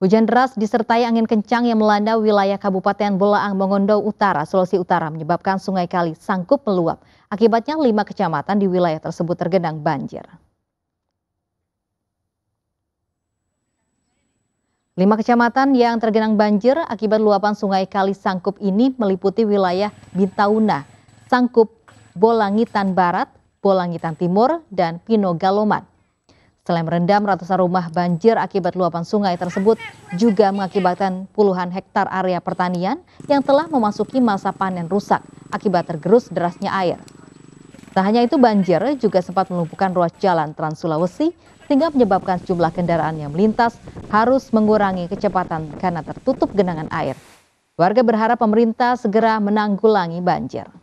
Hujan deras disertai angin kencang yang melanda wilayah Kabupaten Bolaang Mongondo Utara, Sulawesi Utara menyebabkan sungai kali sangkup meluap. Akibatnya lima kecamatan di wilayah tersebut tergenang banjir. Lima kecamatan yang tergenang banjir akibat luapan sungai Kali Sangkup ini meliputi wilayah Bintauna, Sangkup, Bolangitan Barat, Bolangitan Timur, dan Pinogaloman. Selain merendam ratusan rumah banjir akibat luapan sungai tersebut juga mengakibatkan puluhan hektar area pertanian yang telah memasuki masa panen rusak akibat tergerus derasnya air. Tak hanya itu banjir juga sempat melumpuhkan ruas jalan Trans Sulawesi sehingga menyebabkan jumlah kendaraan yang melintas harus mengurangi kecepatan karena tertutup genangan air. Warga berharap pemerintah segera menanggulangi banjir.